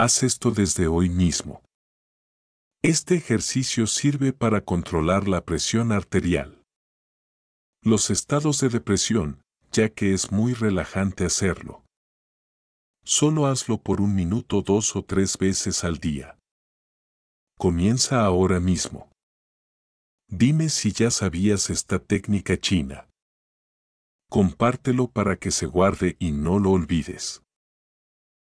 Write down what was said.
Haz esto desde hoy mismo. Este ejercicio sirve para controlar la presión arterial. Los estados de depresión, ya que es muy relajante hacerlo. Solo hazlo por un minuto dos o tres veces al día. Comienza ahora mismo. Dime si ya sabías esta técnica china. Compártelo para que se guarde y no lo olvides.